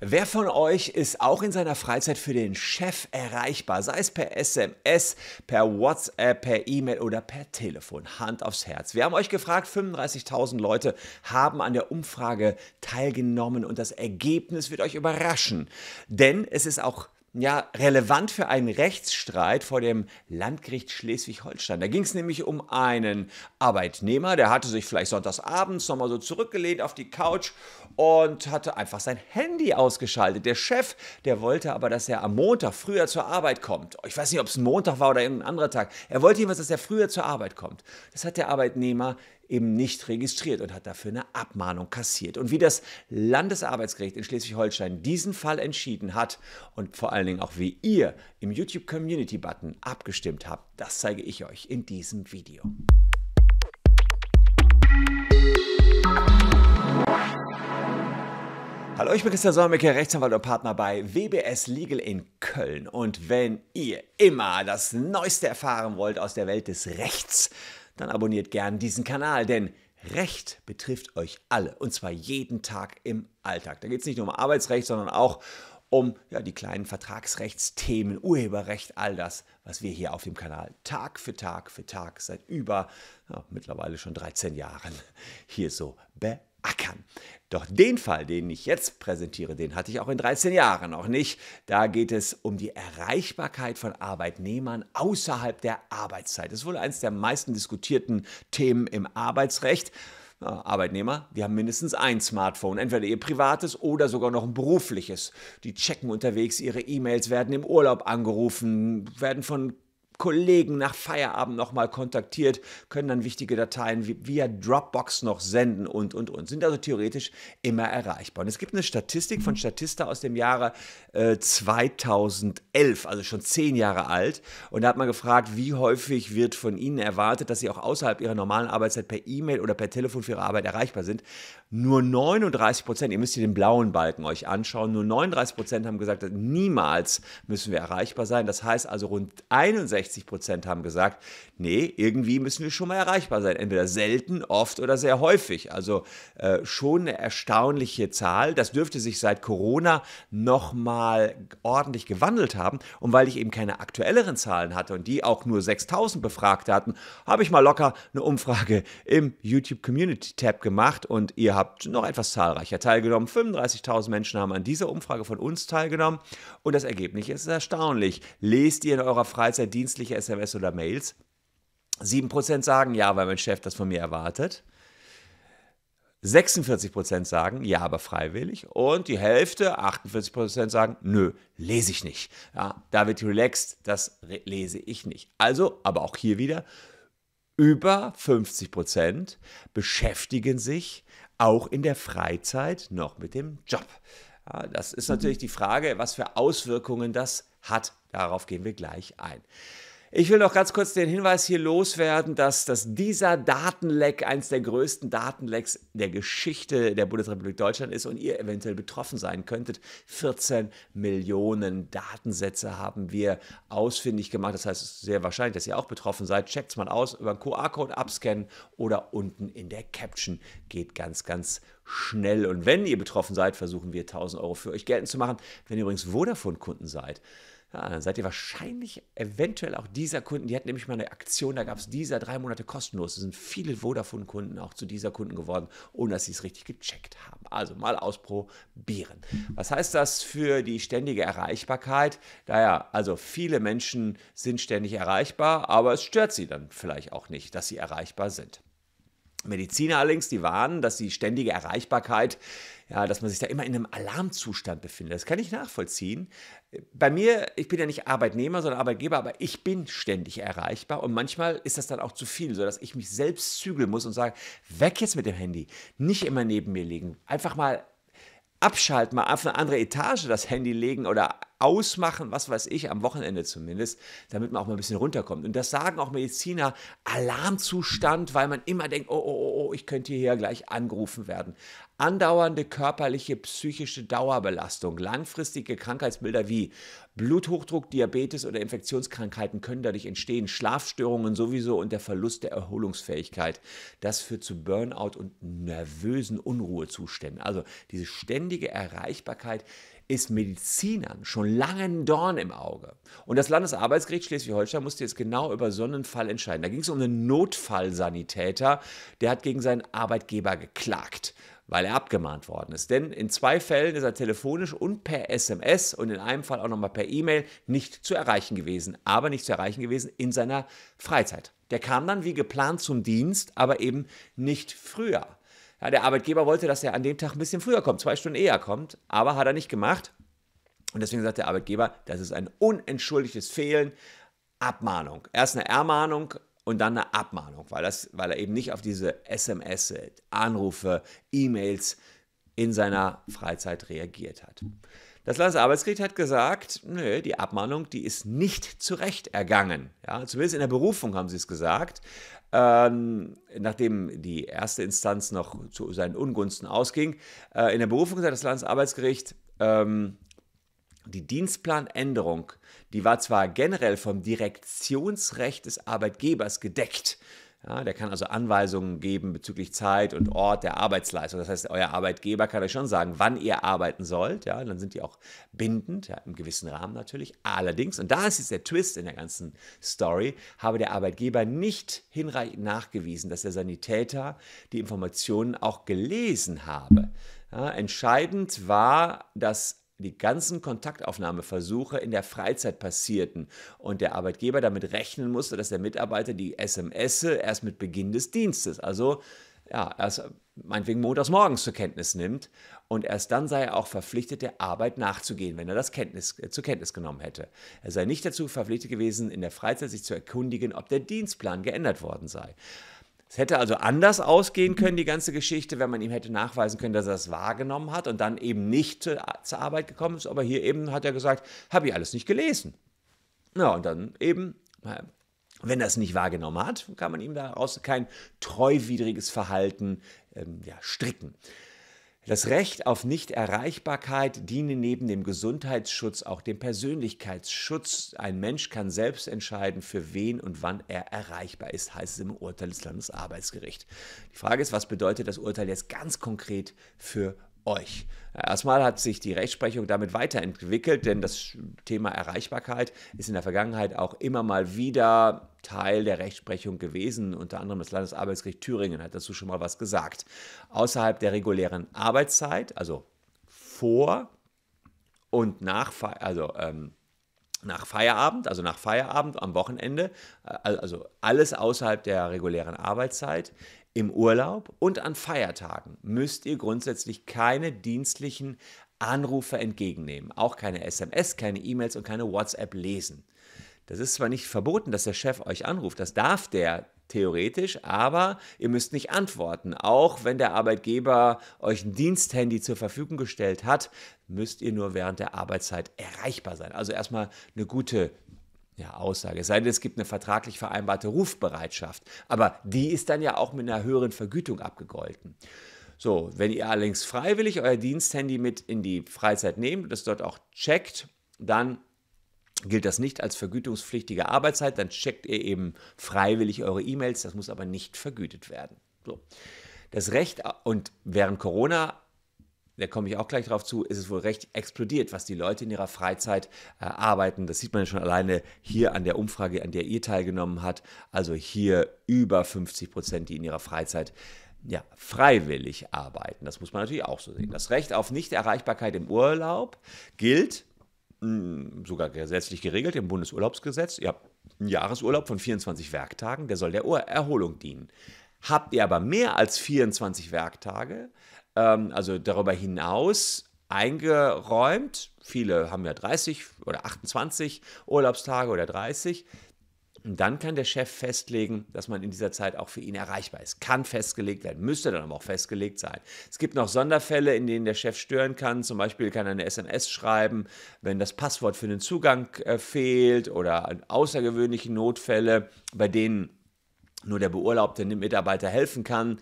Wer von euch ist auch in seiner Freizeit für den Chef erreichbar, sei es per SMS, per WhatsApp, per E-Mail oder per Telefon? Hand aufs Herz. Wir haben euch gefragt, 35.000 Leute haben an der Umfrage teilgenommen und das Ergebnis wird euch überraschen, denn es ist auch ja, relevant für einen Rechtsstreit vor dem Landgericht Schleswig-Holstein. Da ging es nämlich um einen Arbeitnehmer, der hatte sich vielleicht sonntags abends nochmal so zurückgelehnt auf die Couch und hatte einfach sein Handy ausgeschaltet. Der Chef, der wollte aber, dass er am Montag früher zur Arbeit kommt. Ich weiß nicht, ob es Montag war oder irgendein anderer Tag. Er wollte jedenfalls, dass er früher zur Arbeit kommt. Das hat der Arbeitnehmer eben nicht registriert und hat dafür eine Abmahnung kassiert. Und wie das Landesarbeitsgericht in Schleswig-Holstein diesen Fall entschieden hat und vor allen Dingen auch wie ihr im YouTube Community Button abgestimmt habt, das zeige ich euch in diesem Video. Hallo, ich bin Christian Solmecke, Rechtsanwalt und Partner bei WBS Legal in Köln. Und wenn ihr immer das Neueste erfahren wollt aus der Welt des Rechts, dann abonniert gern diesen Kanal, denn Recht betrifft euch alle und zwar jeden Tag im Alltag. Da geht es nicht nur um Arbeitsrecht, sondern auch um ja, die kleinen Vertragsrechtsthemen, Urheberrecht, all das, was wir hier auf dem Kanal Tag für Tag für Tag seit über ja, mittlerweile schon 13 Jahren hier so bearbeiten ackern. Doch den Fall, den ich jetzt präsentiere, den hatte ich auch in 13 Jahren noch nicht. Da geht es um die Erreichbarkeit von Arbeitnehmern außerhalb der Arbeitszeit. Das ist wohl eines der meisten diskutierten Themen im Arbeitsrecht. Arbeitnehmer, die haben mindestens ein Smartphone, entweder ihr privates oder sogar noch ein berufliches. Die checken unterwegs ihre E-Mails, werden im Urlaub angerufen, werden von Kollegen nach Feierabend nochmal kontaktiert, können dann wichtige Dateien via Dropbox noch senden und, und, und. Sind also theoretisch immer erreichbar. Und es gibt eine Statistik von Statista aus dem Jahre äh, 2011, also schon zehn Jahre alt. Und da hat man gefragt, wie häufig wird von Ihnen erwartet, dass Sie auch außerhalb Ihrer normalen Arbeitszeit per E-Mail oder per Telefon für Ihre Arbeit erreichbar sind. Nur 39 Prozent, ihr müsst ihr den blauen Balken euch anschauen, nur 39 Prozent haben gesagt, niemals müssen wir erreichbar sein. Das heißt also, rund 61 Prozent haben gesagt, nee, irgendwie müssen wir schon mal erreichbar sein. Entweder selten, oft oder sehr häufig. Also äh, schon eine erstaunliche Zahl. Das dürfte sich seit Corona nochmal ordentlich gewandelt haben. Und weil ich eben keine aktuelleren Zahlen hatte und die auch nur 6000 befragt hatten, habe ich mal locker eine Umfrage im YouTube Community Tab gemacht und ihr habt habt noch etwas zahlreicher teilgenommen. 35.000 Menschen haben an dieser Umfrage von uns teilgenommen und das Ergebnis ist erstaunlich. Lest ihr in eurer Freizeit dienstliche SMS oder Mails? 7% sagen ja, weil mein Chef das von mir erwartet. 46% sagen, ja, aber freiwillig. Und die Hälfte, 48%, sagen, nö, lese ich nicht. Ja, da wird relaxed, das lese ich nicht. Also, aber auch hier wieder, über 50% beschäftigen sich mit auch in der Freizeit noch mit dem Job? Ja, das ist natürlich mhm. die Frage, was für Auswirkungen das hat. Darauf gehen wir gleich ein. Ich will noch ganz kurz den Hinweis hier loswerden, dass, dass dieser Datenleck eines der größten Datenlecks der Geschichte der Bundesrepublik Deutschland ist und ihr eventuell betroffen sein könntet. 14 Millionen Datensätze haben wir ausfindig gemacht. Das heißt, es ist sehr wahrscheinlich, dass ihr auch betroffen seid. Checkt es mal aus über einen QR-Code abscannen oder unten in der Caption. Geht ganz, ganz schnell. Und wenn ihr betroffen seid, versuchen wir 1000 Euro für euch geltend zu machen. Wenn ihr übrigens Vodafone-Kunden seid, ja, äh, dann seid ihr wahrscheinlich eventuell auch dieser Kunden. Die hatten nämlich mal eine Aktion, da gab es dieser drei Monate kostenlos. Es sind viele Vodafone-Kunden auch zu dieser Kunden geworden, ohne dass sie es richtig gecheckt haben. Also mal ausprobieren. Was heißt das für die ständige Erreichbarkeit? Naja, also viele Menschen sind ständig erreichbar, aber es stört sie dann vielleicht auch nicht, dass sie erreichbar sind. Mediziner allerdings, die warnen, dass die ständige Erreichbarkeit, ja, dass man sich da immer in einem Alarmzustand befindet. Das kann ich nachvollziehen. Bei mir, ich bin ja nicht Arbeitnehmer, sondern Arbeitgeber, aber ich bin ständig erreichbar und manchmal ist das dann auch zu viel, sodass ich mich selbst zügeln muss und sage, weg jetzt mit dem Handy, nicht immer neben mir liegen, einfach mal abschalten, mal auf eine andere Etage das Handy legen oder ausmachen, was weiß ich, am Wochenende zumindest, damit man auch mal ein bisschen runterkommt. Und das sagen auch Mediziner, Alarmzustand, weil man immer denkt, oh, oh, oh, oh ich könnte hierher gleich angerufen werden. Andauernde körperliche, psychische Dauerbelastung, langfristige Krankheitsbilder wie Bluthochdruck, Diabetes oder Infektionskrankheiten können dadurch entstehen, Schlafstörungen sowieso und der Verlust der Erholungsfähigkeit. Das führt zu Burnout und nervösen Unruhezuständen. Also diese ständige Erreichbarkeit ist Medizinern schon lange ein Dorn im Auge. Und das Landesarbeitsgericht Schleswig-Holstein musste jetzt genau über so einen Fall entscheiden. Da ging es um einen Notfallsanitäter, der hat gegen seinen Arbeitgeber geklagt weil er abgemahnt worden ist. Denn in zwei Fällen ist er telefonisch und per SMS und in einem Fall auch nochmal per E-Mail nicht zu erreichen gewesen, aber nicht zu erreichen gewesen in seiner Freizeit. Der kam dann wie geplant zum Dienst, aber eben nicht früher. Ja, der Arbeitgeber wollte, dass er an dem Tag ein bisschen früher kommt, zwei Stunden eher kommt, aber hat er nicht gemacht. Und deswegen sagt der Arbeitgeber, das ist ein unentschuldigtes Fehlen. Abmahnung. Erst eine Ermahnung und dann eine Abmahnung, weil, das, weil er eben nicht auf diese SMS, Anrufe, E-Mails in seiner Freizeit reagiert hat. Das Landesarbeitsgericht hat gesagt, nö, die Abmahnung, die ist nicht zurecht ergangen. Ja, zumindest in der Berufung haben sie es gesagt ähm, nachdem die erste Instanz noch zu seinen Ungunsten ausging, äh, in der Berufung hat das Landesarbeitsgericht ähm, die Dienstplanänderung, die war zwar generell vom Direktionsrecht des Arbeitgebers gedeckt, ja, der kann also Anweisungen geben bezüglich Zeit und Ort der Arbeitsleistung. Das heißt, euer Arbeitgeber kann euch schon sagen, wann ihr arbeiten sollt. Ja, dann sind die auch bindend, ja, im gewissen Rahmen natürlich. Allerdings, und da ist jetzt der Twist in der ganzen Story, habe der Arbeitgeber nicht hinreichend nachgewiesen, dass der Sanitäter die Informationen auch gelesen habe. Ja, entscheidend war, dass die ganzen Kontaktaufnahmeversuche in der Freizeit passierten und der Arbeitgeber damit rechnen musste, dass der Mitarbeiter die SMS erst mit Beginn des Dienstes, also ja, erst meinetwegen montags morgens zur Kenntnis nimmt und erst dann sei er auch verpflichtet, der Arbeit nachzugehen, wenn er das Kenntnis, äh, zur Kenntnis genommen hätte. Er sei nicht dazu verpflichtet gewesen, in der Freizeit sich zu erkundigen, ob der Dienstplan geändert worden sei. Es hätte also anders ausgehen können, mhm. die ganze Geschichte, wenn man ihm hätte nachweisen können, dass er das wahrgenommen hat und dann eben nicht äh, zur Arbeit gekommen ist. Aber hier eben hat er gesagt, habe ich alles nicht gelesen. ja, und dann eben, wenn er es nicht wahrgenommen hat, kann man ihm daraus kein treuwidriges Verhalten ähm, ja, stricken. Das Recht auf Nichterreichbarkeit diene neben dem Gesundheitsschutz auch dem Persönlichkeitsschutz. Ein Mensch kann selbst entscheiden, für wen und wann er erreichbar ist, heißt es im Urteil des Landesarbeitsgerichts. Die Frage ist, was bedeutet das Urteil jetzt ganz konkret für euch. Erstmal hat sich die Rechtsprechung damit weiterentwickelt, denn das Thema Erreichbarkeit ist in der Vergangenheit auch immer mal wieder Teil der Rechtsprechung gewesen. Unter anderem das Landesarbeitsgericht Thüringen hat dazu schon mal was gesagt. Außerhalb der regulären Arbeitszeit, also vor und nach, also ähm, nach Feierabend, also nach Feierabend am Wochenende, äh, also alles außerhalb der regulären Arbeitszeit, im Urlaub und an Feiertagen müsst ihr grundsätzlich keine dienstlichen Anrufe entgegennehmen, auch keine SMS, keine E-Mails und keine WhatsApp lesen. Das ist zwar nicht verboten, dass der Chef euch anruft, das darf der theoretisch, aber ihr müsst nicht antworten. Auch wenn der Arbeitgeber euch ein Diensthandy zur Verfügung gestellt hat, müsst ihr nur während der Arbeitszeit erreichbar sein. Also erstmal eine gute ja, Aussage. sei denn, es gibt eine vertraglich vereinbarte Rufbereitschaft, aber die ist dann ja auch mit einer höheren Vergütung abgegolten. So, wenn ihr allerdings freiwillig euer Diensthandy mit in die Freizeit nehmt und es dort auch checkt, dann gilt das nicht als vergütungspflichtige Arbeitszeit, dann checkt ihr eben freiwillig eure E-Mails, das muss aber nicht vergütet werden. So. Das Recht, und während Corona, da komme ich auch gleich drauf zu, ist es wohl recht explodiert, was die Leute in ihrer Freizeit äh, arbeiten. Das sieht man ja schon alleine hier an der Umfrage, an der ihr teilgenommen habt. Also hier über 50 Prozent, die in ihrer Freizeit ja, freiwillig arbeiten. Das muss man natürlich auch so sehen. Das Recht auf Nichterreichbarkeit im Urlaub gilt sogar gesetzlich geregelt im Bundesurlaubsgesetz. Ihr habt einen Jahresurlaub von 24 Werktagen, der soll der Erholung dienen. Habt ihr aber mehr als 24 Werktage, ähm, also darüber hinaus eingeräumt, viele haben ja 30 oder 28 Urlaubstage oder 30, und dann kann der Chef festlegen, dass man in dieser Zeit auch für ihn erreichbar ist. Kann festgelegt werden, müsste dann aber auch festgelegt sein. Es gibt noch Sonderfälle, in denen der Chef stören kann. Zum Beispiel kann er eine SMS schreiben, wenn das Passwort für den Zugang äh, fehlt oder außergewöhnliche Notfälle, bei denen nur der beurlaubte Mitarbeiter helfen kann.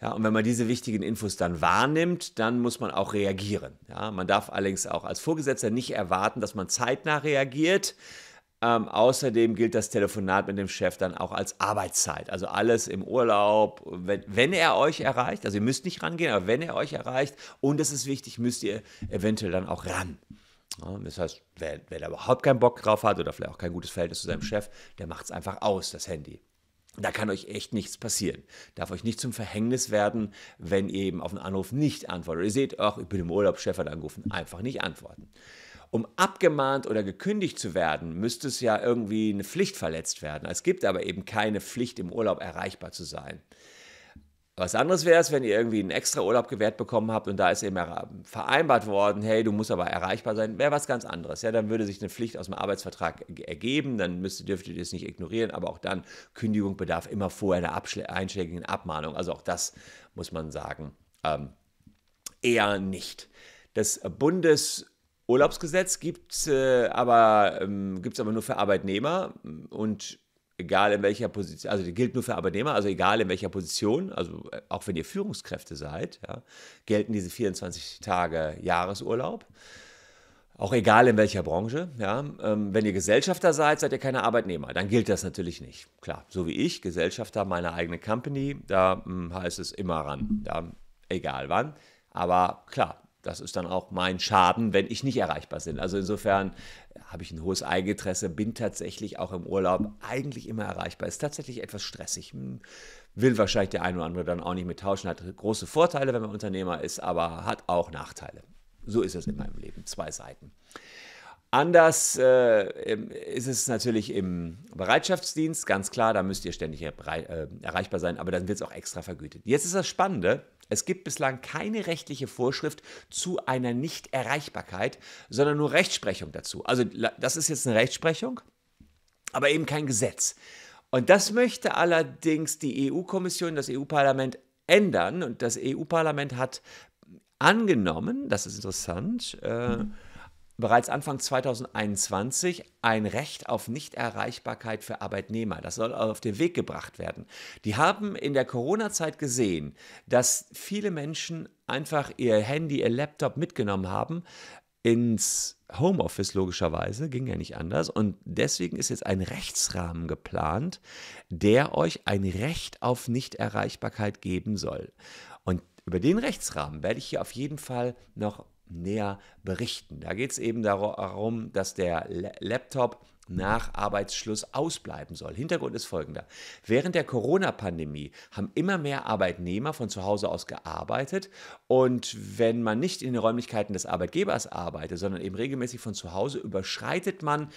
Ja, und wenn man diese wichtigen Infos dann wahrnimmt, dann muss man auch reagieren. Ja, man darf allerdings auch als Vorgesetzter nicht erwarten, dass man zeitnah reagiert. Ähm, außerdem gilt das Telefonat mit dem Chef dann auch als Arbeitszeit. Also alles im Urlaub, wenn, wenn, er euch erreicht, also ihr müsst nicht rangehen, aber wenn er euch erreicht, und es ist wichtig, müsst ihr eventuell dann auch ran. Ja, das heißt, wer, wer da überhaupt keinen Bock drauf hat oder vielleicht auch kein gutes Verhältnis zu seinem Chef, der macht es einfach aus, das Handy. Da kann euch echt nichts passieren. Darf euch nicht zum Verhängnis werden, wenn ihr eben auf einen Anruf nicht antwortet. Ihr seht, ach, ich bin im Urlaub, Chef hat angerufen, einfach nicht antworten um abgemahnt oder gekündigt zu werden, müsste es ja irgendwie eine Pflicht verletzt werden. Es gibt aber eben keine Pflicht, im Urlaub erreichbar zu sein. Was anderes wäre es, wenn ihr irgendwie einen extra Urlaub gewährt bekommen habt und da ist eben vereinbart worden, hey, du musst aber erreichbar sein, wäre was ganz anderes. Ja, dann würde sich eine Pflicht aus dem Arbeitsvertrag ergeben, dann müsst, dürftet ihr es nicht ignorieren, aber auch dann, Kündigung bedarf immer vorher einer einschlägigen Abmahnung. Also auch das muss man sagen, ähm, eher nicht. Das Bundes- Urlaubsgesetz gibt es äh, aber, ähm, aber nur für Arbeitnehmer und egal in welcher Position, also gilt nur für Arbeitnehmer, also egal in welcher Position, also äh, auch wenn ihr Führungskräfte seid, ja, gelten diese 24 Tage Jahresurlaub. Auch egal in welcher Branche, ja. Ähm, wenn ihr Gesellschafter seid, seid ihr keine Arbeitnehmer. Dann gilt das natürlich nicht. Klar, so wie ich, Gesellschafter meiner eigenen Company, da mh, hm, heißt es immer ran. Da, egal wann. Aber klar, das ist dann auch mein Schaden, wenn ich nicht erreichbar bin. Also insofern äh, habe ich ein hohes Eigeninteresse, bin tatsächlich auch im Urlaub eigentlich immer erreichbar. Ist tatsächlich etwas stressig. Hm, will wahrscheinlich der ein oder andere dann auch nicht mit tauschen. Hat große Vorteile, wenn man Unternehmer ist, aber hat auch Nachteile. So ist es in meinem Leben. Zwei Seiten. Anders äh, ist es natürlich im Bereitschaftsdienst, ganz klar, da müsst ihr ständig äh, erreichbar sein, aber dann wird es auch extra vergütet. Jetzt ist das Spannende, es gibt bislang keine rechtliche Vorschrift zu einer Nichterreichbarkeit, sondern nur Rechtsprechung dazu. Also das ist jetzt eine Rechtsprechung, aber eben kein Gesetz. Und das möchte allerdings die EU-Kommission, das EU-Parlament ändern. Und das EU-Parlament hat angenommen, das ist interessant, äh, mhm bereits Anfang 2021 ein Recht auf Nichterreichbarkeit für Arbeitnehmer. Das soll auf den Weg gebracht werden. Die haben in der Corona-Zeit gesehen, dass viele Menschen einfach ihr Handy, ihr Laptop mitgenommen haben ins Homeoffice logischerweise, ging ja nicht anders. Und deswegen ist jetzt ein Rechtsrahmen geplant, der euch ein Recht auf Nichterreichbarkeit geben soll. Und über den Rechtsrahmen werde ich hier auf jeden Fall noch näher berichten. Da geht es eben darum, dass der Laptop nach Arbeitsschluss ausbleiben soll. Hintergrund ist folgender. Während der Corona-Pandemie haben immer mehr Arbeitnehmer von zu Hause aus gearbeitet und wenn man nicht in den Räumlichkeiten des Arbeitgebers arbeitet, sondern eben regelmäßig von zu Hause, überschreitet man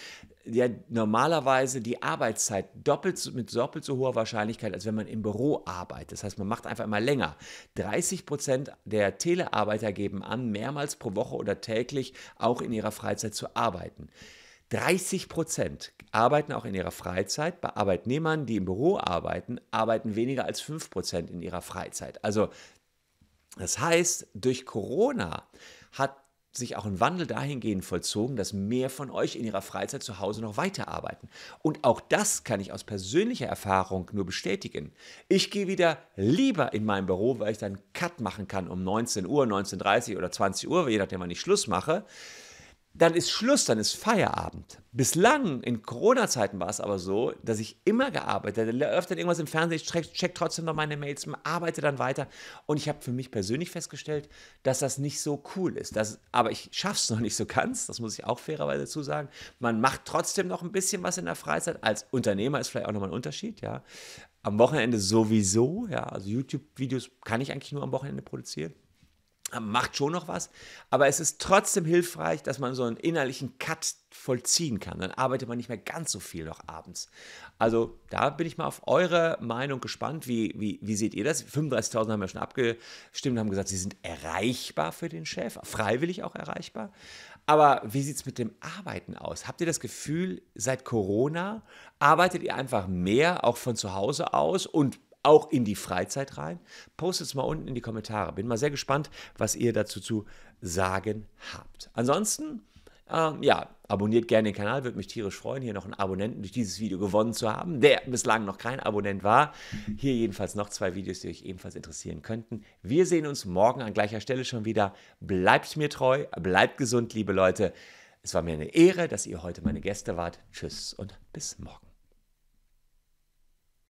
ja normalerweise die Arbeitszeit doppelt, mit doppelt so hoher Wahrscheinlichkeit, als wenn man im Büro arbeitet. Das heißt, man macht einfach immer länger. 30 Prozent der Telearbeiter geben an, mehrmals pro Woche oder täglich auch in ihrer Freizeit zu arbeiten. 30 Prozent arbeiten auch in ihrer Freizeit. Bei Arbeitnehmern, die im Büro arbeiten, arbeiten weniger als 5 Prozent in ihrer Freizeit. Also das heißt, durch Corona hat sich auch ein Wandel dahingehend vollzogen, dass mehr von euch in ihrer Freizeit zu Hause noch weiterarbeiten. Und auch das kann ich aus persönlicher Erfahrung nur bestätigen. Ich gehe wieder lieber in mein Büro, weil ich dann Cut machen kann um 19 Uhr, 19.30 Uhr oder 20 Uhr, je nachdem, wann ich Schluss mache, dann ist Schluss, dann ist Feierabend. Bislang, in Corona-Zeiten war es aber so, dass ich immer gearbeitet habe. Öfter irgendwas im Fernsehen, ich check, check trotzdem noch meine Mails, arbeite dann weiter. Und ich habe für mich persönlich festgestellt, dass das nicht so cool ist. Das, aber ich schaffe es noch nicht so ganz, das muss ich auch fairerweise dazu sagen. Man macht trotzdem noch ein bisschen was in der Freizeit. Als Unternehmer ist vielleicht auch nochmal ein Unterschied, ja. Am Wochenende sowieso, ja. Also YouTube-Videos kann ich eigentlich nur am Wochenende produzieren macht schon noch was, aber es ist trotzdem hilfreich, dass man so einen innerlichen Cut vollziehen kann. Dann arbeitet man nicht mehr ganz so viel noch abends. Also da bin ich mal auf eure Meinung gespannt. Wie, wie, wie seht ihr das? 35.000 haben ja schon abgestimmt, und haben gesagt, sie sind erreichbar für den Chef, freiwillig auch erreichbar. Aber wie sieht es mit dem Arbeiten aus? Habt ihr das Gefühl, seit Corona arbeitet ihr einfach mehr, auch von zu Hause aus und auch in die Freizeit rein? Postet es mal unten in die Kommentare. Bin mal sehr gespannt, was ihr dazu zu sagen habt. Ansonsten, ähm, ja, abonniert gerne den Kanal, würde mich tierisch freuen, hier noch einen Abonnenten durch dieses Video gewonnen zu haben, der bislang noch kein Abonnent war. Hier jedenfalls noch zwei Videos, die euch ebenfalls interessieren könnten. Wir sehen uns morgen an gleicher Stelle schon wieder. Bleibt mir treu, bleibt gesund, liebe Leute. Es war mir eine Ehre, dass ihr heute meine Gäste wart. Tschüss und bis morgen.